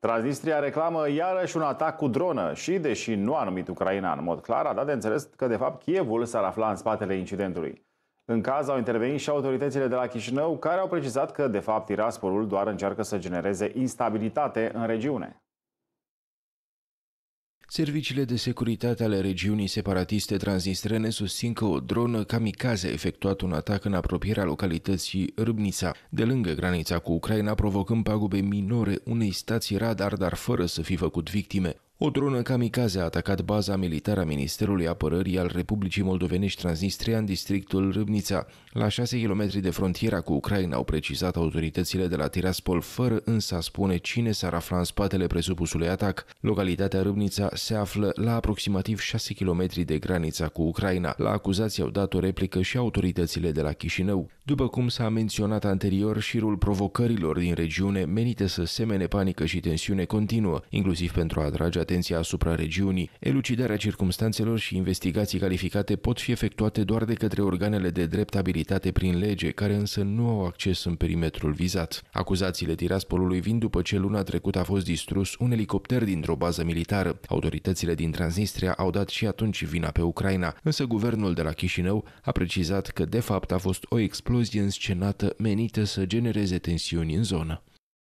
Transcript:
Transnistria reclamă iarăși un atac cu dronă și, deși nu a numit Ucraina în mod clar, a dat de înțeles că, de fapt, Kievul s-ar afla în spatele incidentului. În caz au intervenit și autoritățile de la Chișinău, care au precizat că, de fapt, Tiraspolul doar încearcă să genereze instabilitate în regiune. Serviciile de securitate ale regiunii separatiste transnistrene susțin că o dronă kamikaze a efectuat un atac în apropierea localității Râbnița, de lângă granița cu Ucraina, provocând pagube minore unei stații radar, dar fără să fi făcut victime. O dronă kamikaze a atacat baza militară a Ministerului Apărării al Republicii Moldovenești Transnistria în districtul Râbnița. La 6 km de frontiera cu Ucraina au precizat autoritățile de la Tiraspol, fără însă a spune cine s-ar afla în spatele presupusului atac. Localitatea Râbnița se află la aproximativ 6 km de granița cu Ucraina. La acuzații au dat o replică și autoritățile de la Chișinău. După cum s-a menționat anterior, șirul provocărilor din regiune menite să semene panică și tensiune continuă, inclusiv pentru a atrage atenția asupra regiunii. Elucidarea circumstanțelor și investigații calificate pot fi efectuate doar de către organele de drept abilitate prin lege, care însă nu au acces în perimetrul vizat. Acuzațiile Tiraspolului vin după ce luna trecută a fost distrus un elicopter dintr-o bază militară. Autoritățile din Transnistria au dat și atunci vina pe Ucraina, însă guvernul de la Chișinău a precizat că de fapt a fost o explozie înscenată menită să genereze tensiuni în zonă.